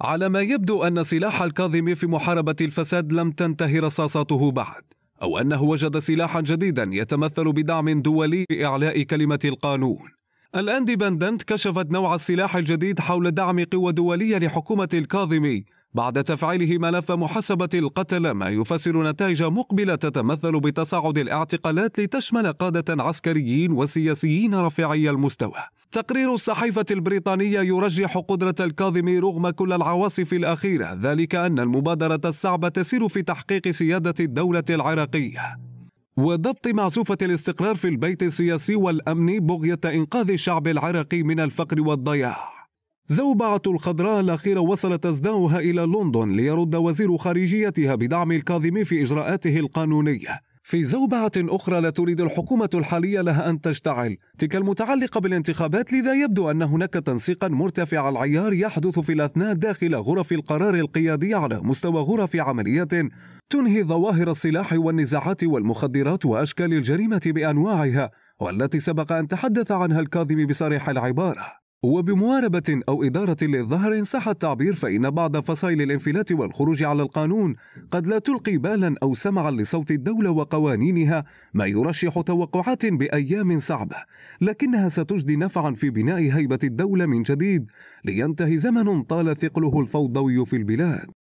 على ما يبدو أن سلاح الكاظمي في محاربة الفساد لم تنتهي رصاصاته بعد أو أنه وجد سلاحا جديدا يتمثل بدعم دولي لإعلاء كلمة القانون الاندبندنت كشفت نوع السلاح الجديد حول دعم قوى دولية لحكومة الكاظمي بعد تفعيله ملف محاسبة القتلة ما يفسر نتائج مقبلة تتمثل بتصاعد الاعتقالات لتشمل قادة عسكريين وسياسيين رفيعي المستوى تقرير الصحيفة البريطانية يرجح قدرة الكاظمي رغم كل العواصف الأخيرة ذلك أن المبادرة الصعبة تسير في تحقيق سيادة الدولة العراقية وضبط معزوفة الاستقرار في البيت السياسي والأمني بغية إنقاذ الشعب العراقي من الفقر والضياع زوبعة الخضراء الأخيرة وصلت أزداؤها إلى لندن ليرد وزير خارجيتها بدعم الكاظمي في إجراءاته القانونية في زوبعة أخرى لا تريد الحكومة الحالية لها أن تشتعل تلك المتعلقة بالانتخابات لذا يبدو أن هناك تنسيقا مرتفع العيار يحدث في الأثناء داخل غرف القرار القيادي على مستوى غرف عمليات تنهي ظواهر السلاح والنزاعات والمخدرات وأشكال الجريمة بأنواعها والتي سبق أن تحدث عنها الكاظم بصريح العبارة وبمواربة أو إدارة للظهر إن صح التعبير فإن بعض فصائل الانفلات والخروج على القانون قد لا تلقي بالا أو سمعا لصوت الدولة وقوانينها ما يرشح توقعات بأيام صعبة لكنها ستجدي نفعا في بناء هيبة الدولة من جديد لينتهي زمن طال ثقله الفوضوي في البلاد